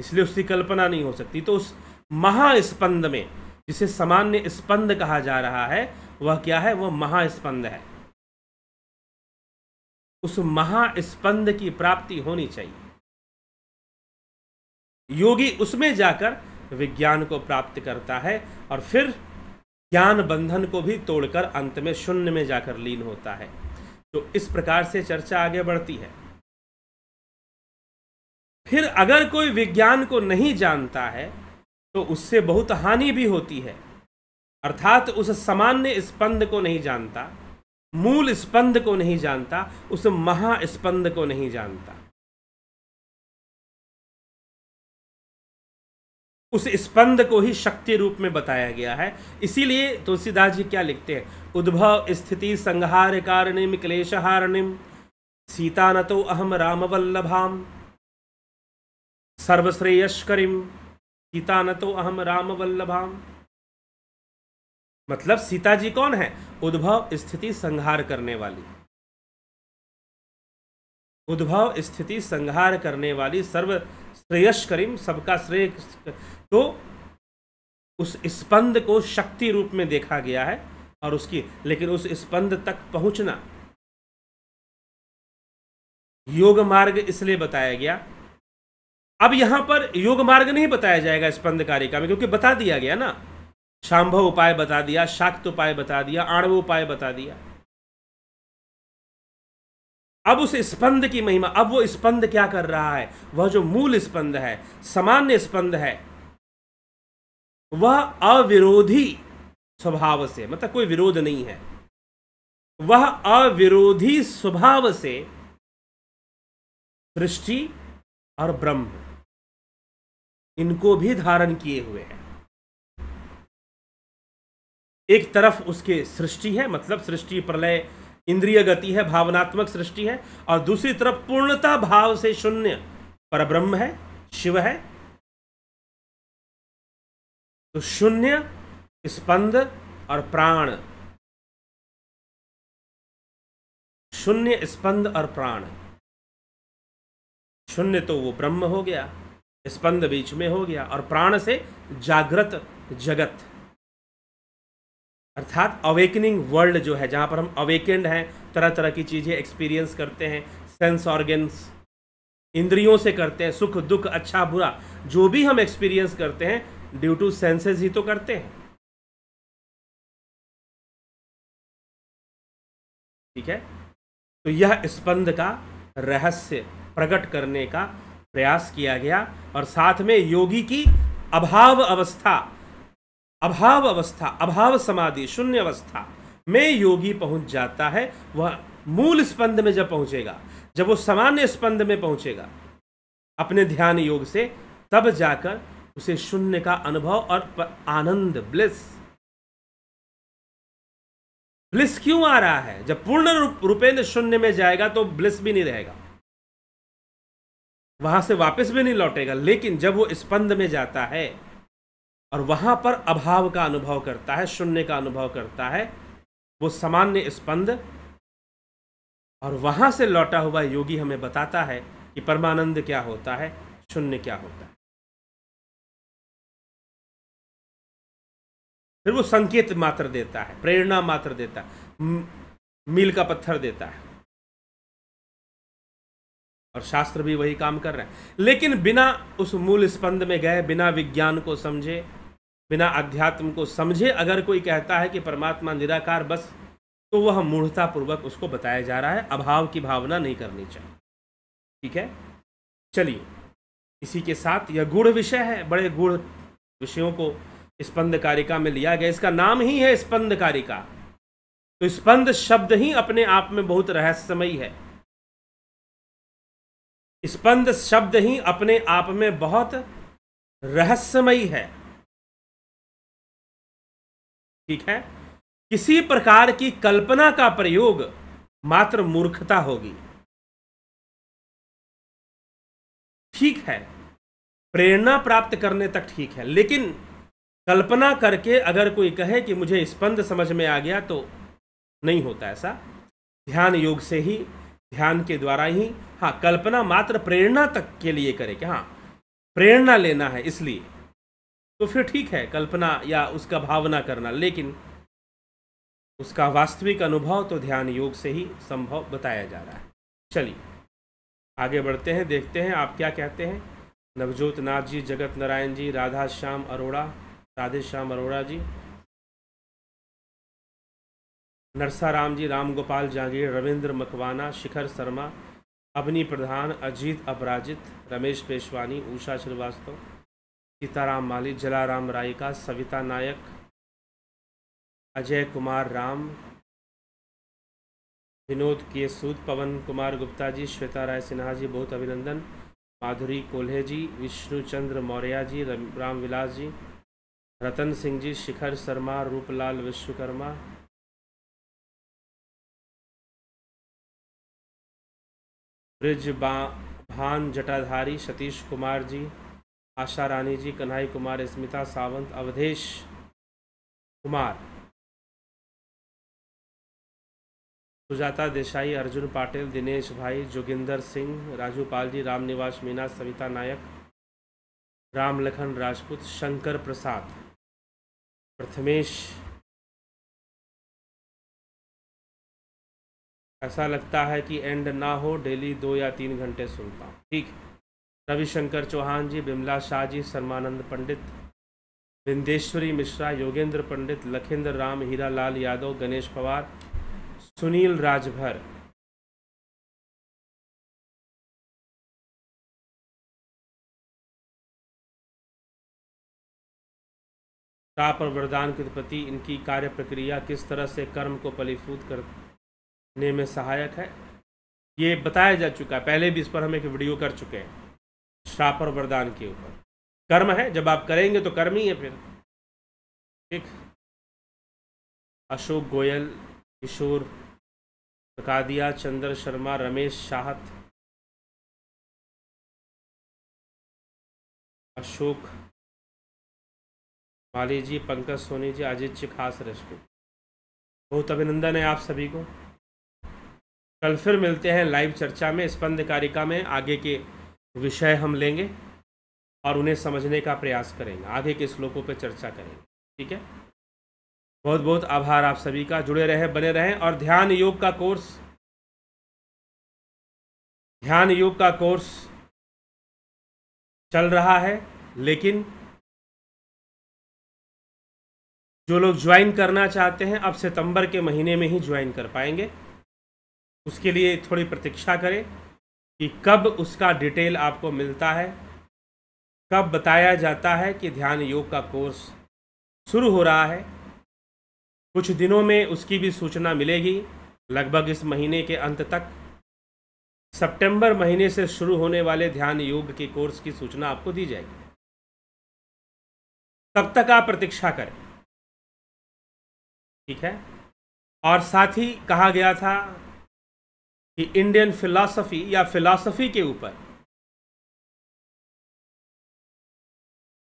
इसलिए उसकी कल्पना नहीं हो सकती तो उस महास्पंद में जिसे सामान्य स्पंद कहा जा रहा है वह क्या है वह महास्पंद है उस महास्पंद की प्राप्ति होनी चाहिए योगी उसमें जाकर विज्ञान को प्राप्त करता है और फिर ज्ञान बंधन को भी तोड़कर अंत में शून्य में जाकर लीन होता है तो इस प्रकार से चर्चा आगे बढ़ती है फिर अगर कोई विज्ञान को नहीं जानता है तो उससे बहुत हानि भी होती है अर्थात उस सामान्य स्पंद को नहीं जानता मूल स्पंद को नहीं जानता उस महास्पंद को नहीं जानता उस स्पंद को ही शक्ति रूप में बताया गया है इसीलिए तुलसीदास जी क्या लिखते हैं उद्भव स्थिति संहार कारणिम क्लेशहारणिम सीता न तो अहम राम वल्लभाम सर्वश्रेयस्करी सीता न तो अहम राम वल्लभाम मतलब सीता जी कौन है उद्भव स्थिति संहार करने वाली उद्भव स्थिति संहार करने वाली सर्व श्रेयस्करिम सबका श्रेय तो उस स्पंद को शक्ति रूप में देखा गया है और उसकी लेकिन उस स्पंद तक पहुंचना योग मार्ग इसलिए बताया गया अब यहां पर योग मार्ग नहीं बताया जाएगा स्पंदकारिका में क्योंकि बता दिया गया ना शांभव उपाय बता दिया शाक्त उपाय बता दिया आणव उपाय बता दिया अब उस स्पंद की महिमा अब वो स्पंद क्या कर रहा है वह जो मूल स्पंद है सामान्य स्पंद है वह अविरोधी स्वभाव से मतलब कोई विरोध नहीं है वह अविरोधी स्वभाव से सृष्टि और ब्रह्म इनको भी धारण किए हुए हैं एक तरफ उसके सृष्टि है मतलब सृष्टि प्रलय इंद्रिय गति है भावनात्मक सृष्टि है और दूसरी तरफ पूर्णता भाव से शून्य पर ब्रह्म है शिव है तो शून्य स्पंद और प्राण शून्य स्पंद और प्राण शून्य तो वो ब्रह्म हो गया स्पंद बीच में हो गया और प्राण से जागृत जगत अर्थात अवेकनिंग वर्ल्ड जो है जहां पर हम अवेकेंड हैं तरह तरह की चीज़ें एक्सपीरियंस करते हैं सेंस ऑर्गेन्स इंद्रियों से करते हैं सुख दुख अच्छा बुरा जो भी हम एक्सपीरियंस करते हैं ड्यू टू सेंसेस ही तो करते हैं ठीक है तो यह स्पंद का रहस्य प्रकट करने का प्रयास किया गया और साथ में योगी की अभाव अवस्था अभाव अवस्था अभाव समाधि शून्य अवस्था में योगी पहुंच जाता है वह मूल स्पंद में जब पहुंचेगा जब वो सामान्य स्पंद में पहुंचेगा अपने ध्यान योग से तब जाकर उसे शून्य का अनुभव और आनंद ब्लिस ब्लिस क्यों आ रहा है जब पूर्ण रूप रूपेण शून्य में जाएगा तो ब्लिस भी नहीं रहेगा वहां से वापस भी नहीं लौटेगा लेकिन जब वो स्पंद में जाता है और वहां पर अभाव का अनुभव करता है शून्य का अनुभव करता है वो सामान्य स्पंद और वहां से लौटा हुआ योगी हमें बताता है कि परमानंद क्या होता है शून्य क्या होता है फिर वो संकेत मात्र देता है प्रेरणा मात्र देता है मील का पत्थर देता है और शास्त्र भी वही काम कर रहे हैं लेकिन बिना उस मूल स्पंद में गए बिना विज्ञान को समझे बिना अध्यात्म को समझे अगर कोई कहता है कि परमात्मा निराकार बस तो वह मूढ़तापूर्वक उसको बताया जा रहा है अभाव की भावना नहीं करनी चाहिए ठीक है चलिए इसी के साथ यह गूढ़ विषय है बड़े गुढ़ विषयों को स्पंद कारिका में लिया गया इसका नाम ही है स्पंद कारिका तो स्पंद शब्द ही अपने आप में बहुत रहस्यमयी है स्पंद शब्द ही अपने आप में बहुत रहस्यमयी है ठीक है किसी प्रकार की कल्पना का प्रयोग मात्र मूर्खता होगी ठीक है प्रेरणा प्राप्त करने तक ठीक है लेकिन कल्पना करके अगर कोई कहे कि मुझे स्पंद समझ में आ गया तो नहीं होता ऐसा ध्यान योग से ही ध्यान के द्वारा ही हाँ कल्पना मात्र प्रेरणा तक के लिए करें कि हाँ प्रेरणा लेना है इसलिए तो फिर ठीक है कल्पना या उसका भावना करना लेकिन उसका वास्तविक अनुभव तो ध्यान योग से ही संभव बताया जा रहा है चलिए आगे बढ़ते हैं देखते हैं आप क्या कहते हैं नवजोत नाथ जी जगत नारायण जी राधा श्याम अरोड़ा राधे श्याम अरोड़ा जी नरसाराम जी राम गोपाल जांगीर रविंद्र मकवाना शिखर शर्मा अवनी प्रधान अजीत अपराजित रमेश पेशवानी उषा श्रीवास्तव सीताराम माली जलाराम रायका सविता नायक अजय कुमार राम विनोद के सूद पवन कुमार गुप्ता जी श्वेता राय सिन्हा जी बहुत अभिनंदन माधुरी कोल्हे जी विष्णु चंद्र मौर्या जी रामविलास जी रतन सिंह जी शिखर शर्मा रूपलाल विश्वकर्मा ब्रिज भान जटाधारी सतीश कुमार जी आशा रानी जी कन्हई कुमार स्मिता सावंत अवधेश कुमार सुजाता देसाई अर्जुन पाटिल दिनेश भाई जोगिंदर सिंह राजू पाल जी रामनिवास मीना सविता नायक रामलखन राजपूत शंकर प्रसाद प्रथमेश ऐसा लगता है कि एंड ना हो डेली दो या तीन घंटे सुनता हूँ ठीक रविशंकर चौहान जी बिमला शाह जी सर्मानंद पंडित बिंदेश्वरी मिश्रा योगेंद्र पंडित लखेंद्र राम हीरा लाल यादव गणेश पवार सुनील राजभर ताप और वरदान के प्रति इनकी कार्य प्रक्रिया किस तरह से कर्म को पलीफूत कर करने में सहायक है ये बताया जा चुका है पहले भी इस पर हम एक वीडियो कर चुके हैं श्राप और वरदान के ऊपर कर्म है जब आप करेंगे तो कर्म ही है फिर ठीक अशोक गोयल किशोर प्रकादिया चंद्र शर्मा रमेश शाहत अशोक माली जी पंकज सोनी जी अजित जी खास रश्मि बहुत अभिनंदन है आप सभी को कल फिर मिलते हैं लाइव चर्चा में स्पंद कारिका में आगे के विषय हम लेंगे और उन्हें समझने का प्रयास करेंगे आगे के श्लोकों पर चर्चा करेंगे ठीक है बहुत बहुत आभार आप सभी का जुड़े रहें बने रहें और ध्यान योग का कोर्स ध्यान योग का कोर्स चल रहा है लेकिन जो लोग ज्वाइन करना चाहते हैं अब सितंबर के महीने में ही ज्वाइन कर पाएंगे उसके लिए थोड़ी प्रतीक्षा करें कि कब उसका डिटेल आपको मिलता है कब बताया जाता है कि ध्यान योग का कोर्स शुरू हो रहा है कुछ दिनों में उसकी भी सूचना मिलेगी लगभग इस महीने के अंत तक सितंबर महीने से शुरू होने वाले ध्यान योग के कोर्स की सूचना आपको दी जाएगी तब तक आप प्रतीक्षा करें ठीक है और साथ ही कहा गया था कि इंडियन फिलासफी या फिलासफी के ऊपर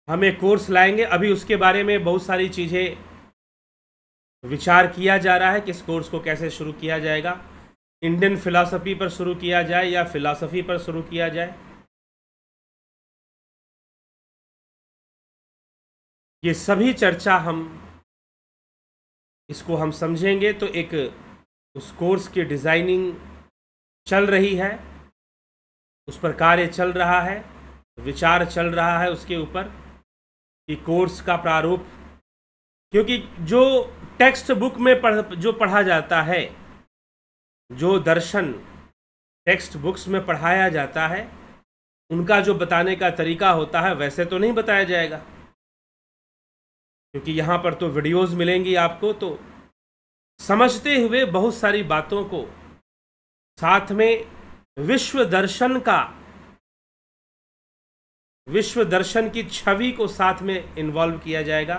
हम एक कोर्स लाएंगे अभी उसके बारे में बहुत सारी चीज़ें विचार किया जा रहा है कि इस कोर्स को कैसे शुरू किया जाएगा इंडियन फिलासफी पर शुरू किया जाए या फिलासफी पर शुरू किया जाए ये सभी चर्चा हम इसको हम समझेंगे तो एक उस कोर्स की डिज़ाइनिंग चल रही है उस पर कार्य चल रहा है विचार चल रहा है उसके ऊपर कि कोर्स का प्रारूप क्योंकि जो टेक्स्ट बुक में पढ़ जो पढ़ा जाता है जो दर्शन टेक्स्ट बुक्स में पढ़ाया जाता है उनका जो बताने का तरीका होता है वैसे तो नहीं बताया जाएगा क्योंकि यहाँ पर तो वीडियोस मिलेंगी आपको तो समझते हुए बहुत सारी बातों को साथ में विश्व दर्शन का विश्व दर्शन की छवि को साथ में इन्वॉल्व किया जाएगा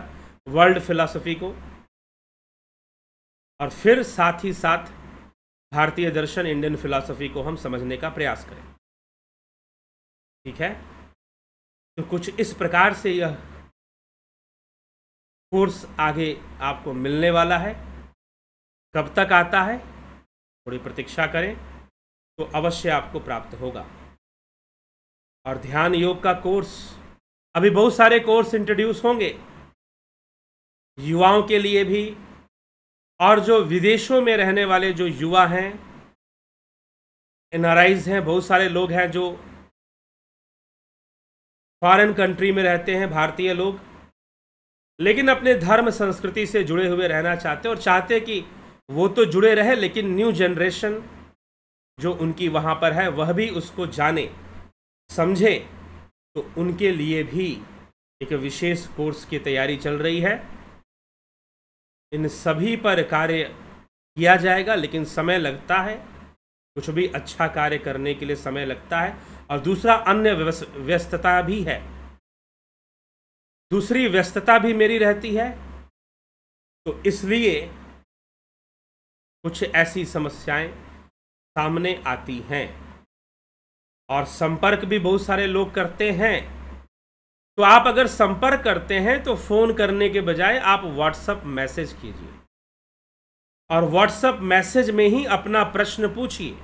वर्ल्ड फिलॉसफी को और फिर साथ ही साथ भारतीय दर्शन इंडियन फिलॉसफी को हम समझने का प्रयास करें ठीक है तो कुछ इस प्रकार से यह कोर्स आगे आपको मिलने वाला है कब तक आता है थोड़ी प्रतीक्षा करें तो अवश्य आपको प्राप्त होगा और ध्यान योग का कोर्स अभी बहुत सारे कोर्स इंट्रोड्यूस होंगे युवाओं के लिए भी और जो विदेशों में रहने वाले जो युवा हैं एन हैं बहुत सारे लोग हैं जो फॉरेन कंट्री में रहते हैं भारतीय लोग लेकिन अपने धर्म संस्कृति से जुड़े हुए रहना चाहते हैं और चाहते हैं कि वो तो जुड़े रहे लेकिन न्यू जनरेशन जो उनकी वहाँ पर है वह भी उसको जाने समझे तो उनके लिए भी एक विशेष कोर्स की तैयारी चल रही है इन सभी पर कार्य किया जाएगा लेकिन समय लगता है कुछ भी अच्छा कार्य करने के लिए समय लगता है और दूसरा अन्य व्यस्तता भी है दूसरी व्यस्तता भी मेरी रहती है तो इसलिए कुछ ऐसी समस्याएं सामने आती हैं और संपर्क भी बहुत सारे लोग करते हैं तो आप अगर संपर्क करते हैं तो फ़ोन करने के बजाय आप व्हाट्सएप मैसेज कीजिए और व्हाट्सएप मैसेज में ही अपना प्रश्न पूछिए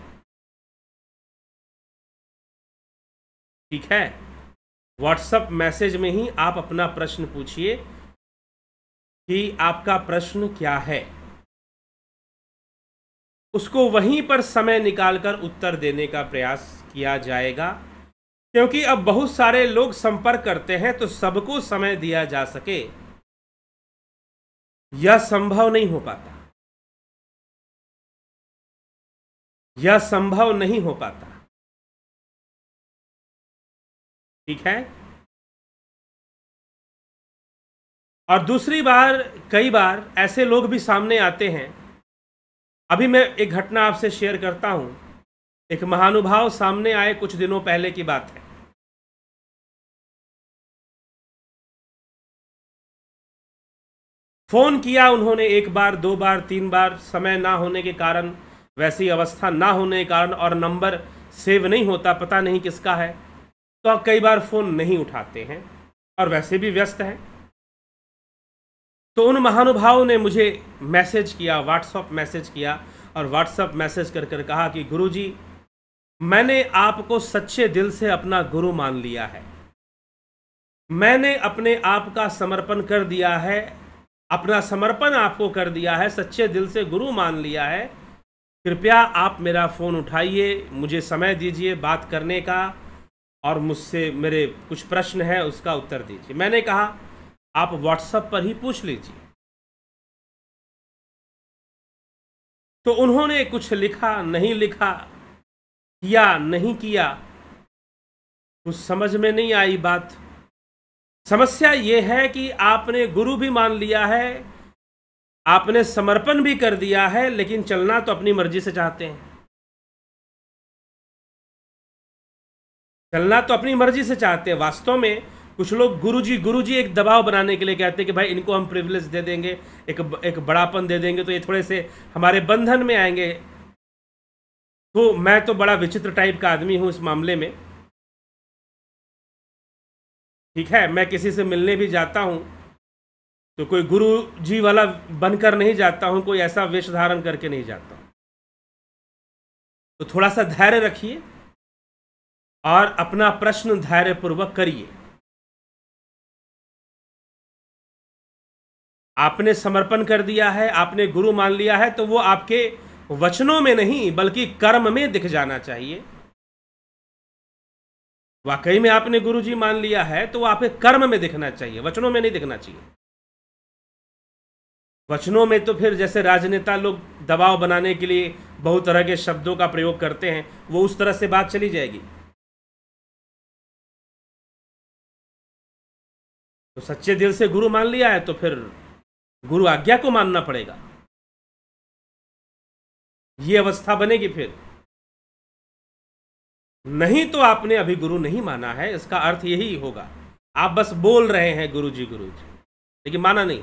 ठीक है व्हाट्सएप मैसेज में ही आप अपना प्रश्न पूछिए कि आपका प्रश्न क्या है उसको वहीं पर समय निकालकर उत्तर देने का प्रयास किया जाएगा क्योंकि अब बहुत सारे लोग संपर्क करते हैं तो सबको समय दिया जा सके यह संभव नहीं हो पाता यह संभव नहीं हो पाता ठीक है और दूसरी बार कई बार ऐसे लोग भी सामने आते हैं अभी मैं एक घटना आपसे शेयर करता हूं एक महानुभाव सामने आए कुछ दिनों पहले की बात है फोन किया उन्होंने एक बार दो बार तीन बार समय ना होने के कारण वैसी अवस्था ना होने के कारण और नंबर सेव नहीं होता पता नहीं किसका है तो कई बार फ़ोन नहीं उठाते हैं और वैसे भी व्यस्त हैं तो उन महानुभावों ने मुझे मैसेज किया व्हाट्सअप मैसेज किया और व्हाट्सअप मैसेज कर कर कहा कि गुरु जी मैंने आपको सच्चे दिल से अपना गुरु मान लिया है मैंने अपने आप का समर्पण कर दिया है अपना समर्पण आपको कर दिया है सच्चे दिल से गुरु मान लिया है कृपया आप मेरा फ़ोन उठाइए मुझे समय दीजिए बात करने का और मुझसे मेरे कुछ प्रश्न हैं उसका उत्तर दीजिए मैंने कहा आप व्हाट्सएप पर ही पूछ लीजिए तो उन्होंने कुछ लिखा नहीं लिखा किया नहीं किया कुछ समझ में नहीं आई बात समस्या ये है कि आपने गुरु भी मान लिया है आपने समर्पण भी कर दिया है लेकिन चलना तो अपनी मर्जी से चाहते हैं चलना तो अपनी मर्जी से चाहते हैं वास्तव में कुछ लोग गुरुजी गुरुजी एक दबाव बनाने के लिए कहते हैं कि भाई इनको हम प्रिविलेज दे देंगे एक एक बड़ापन दे देंगे तो ये थोड़े से हमारे बंधन में आएंगे तो मैं तो बड़ा विचित्र टाइप का आदमी हूँ इस मामले में ठीक है मैं किसी से मिलने भी जाता हूँ तो कोई गुरु जी वाला बनकर नहीं जाता हूँ कोई ऐसा वेश धारण करके नहीं जाता तो थोड़ा सा धैर्य रखिए और अपना प्रश्न धैर्यपूर्वक करिए आपने समर्पण कर दिया है आपने गुरु मान लिया है तो वो आपके वचनों में नहीं बल्कि कर्म में दिख जाना चाहिए वाकई में आपने गुरु जी मान लिया है तो वो आपके कर्म में दिखना चाहिए वचनों में नहीं दिखना चाहिए वचनों में तो फिर जैसे राजनेता लोग दबाव बनाने के लिए बहुत तरह के शब्दों का प्रयोग करते हैं वो उस तरह से बात चली जाएगी तो सच्चे दिल से गुरु मान लिया है तो फिर गुरु आज्ञा को मानना पड़ेगा ये अवस्था बनेगी फिर नहीं तो आपने अभी गुरु नहीं माना है इसका अर्थ यही होगा आप बस बोल रहे हैं गुरु जी गुरु जी लेकिन माना नहीं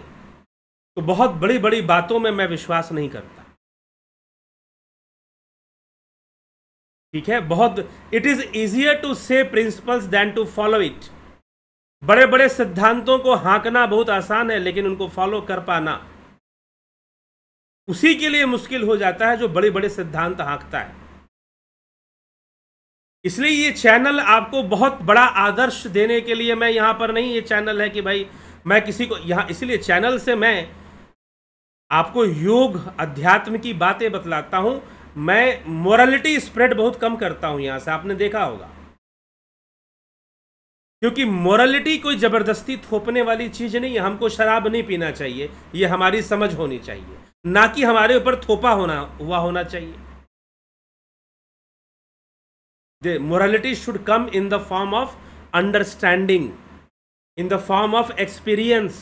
तो बहुत बड़ी बड़ी बातों में मैं विश्वास नहीं करता ठीक है बहुत it is easier to say principles than to follow it बड़े बड़े सिद्धांतों को हाँकना बहुत आसान है लेकिन उनको फॉलो कर पाना उसी के लिए मुश्किल हो जाता है जो बड़े बड़े सिद्धांत हाँकता है इसलिए ये चैनल आपको बहुत बड़ा आदर्श देने के लिए मैं यहां पर नहीं ये चैनल है कि भाई मैं किसी को यहां इसलिए चैनल से मैं आपको योग अध्यात्म की बातें बतलाता हूं मैं मोरालिटी स्प्रेड बहुत कम करता हूं यहां से आपने देखा होगा क्योंकि मॉरलिटी कोई ज़बरदस्ती थोपने वाली चीज़ नहीं है हमको शराब नहीं पीना चाहिए ये हमारी समझ होनी चाहिए ना कि हमारे ऊपर थोपा होना हुआ होना चाहिए morality should come in the form of understanding in the form of experience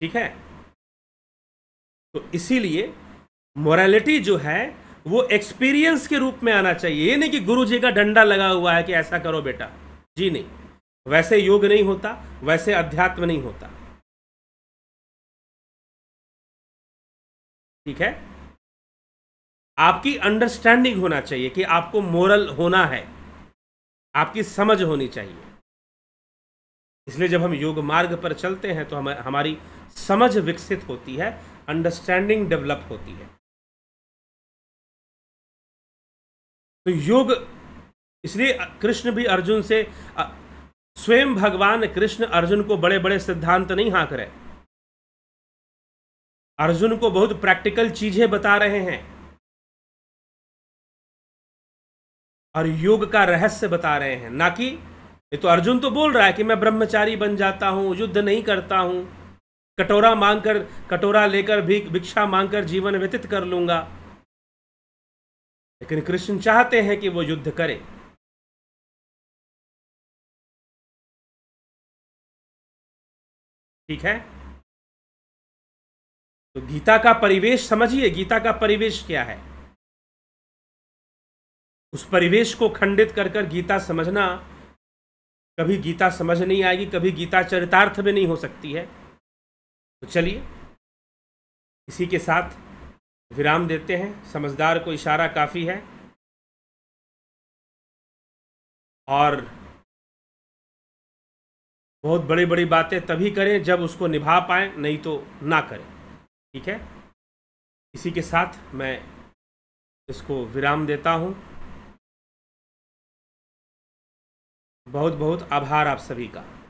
ठीक है तो इसीलिए मोरालिटी जो है वो एक्सपीरियंस के रूप में आना चाहिए ये नहीं कि गुरु जी का डंडा लगा हुआ है कि ऐसा करो बेटा जी नहीं वैसे योग नहीं होता वैसे अध्यात्म नहीं होता ठीक है आपकी अंडरस्टैंडिंग होना चाहिए कि आपको मोरल होना है आपकी समझ होनी चाहिए इसलिए जब हम योग मार्ग पर चलते हैं तो हम हमारी समझ विकसित होती है अंडरस्टैंडिंग डेवलप होती है तो योग इसलिए कृष्ण भी अर्जुन से स्वयं भगवान कृष्ण अर्जुन को बड़े बड़े सिद्धांत नहीं हाँक रहे अर्जुन को बहुत प्रैक्टिकल चीजें बता रहे हैं और योग का रहस्य बता रहे हैं ना कि ये तो अर्जुन तो बोल रहा है कि मैं ब्रह्मचारी बन जाता हूं युद्ध नहीं करता हूं कटोरा मांगकर कटोरा लेकर भी भिक्षा मांगकर जीवन व्यतीत कर लूंगा लेकिन कृष्ण चाहते हैं कि वो युद्ध करे ठीक है तो गीता का परिवेश समझिए गीता का परिवेश क्या है उस परिवेश को खंडित कर कर गीता समझना कभी गीता समझ नहीं आएगी कभी गीता चरितार्थ में नहीं हो सकती है तो चलिए इसी के साथ विराम देते हैं समझदार को इशारा काफ़ी है और बहुत बड़ी बड़ी बातें तभी करें जब उसको निभा पाए नहीं तो ना करें ठीक है इसी के साथ मैं इसको विराम देता हूँ बहुत बहुत आभार आप सभी का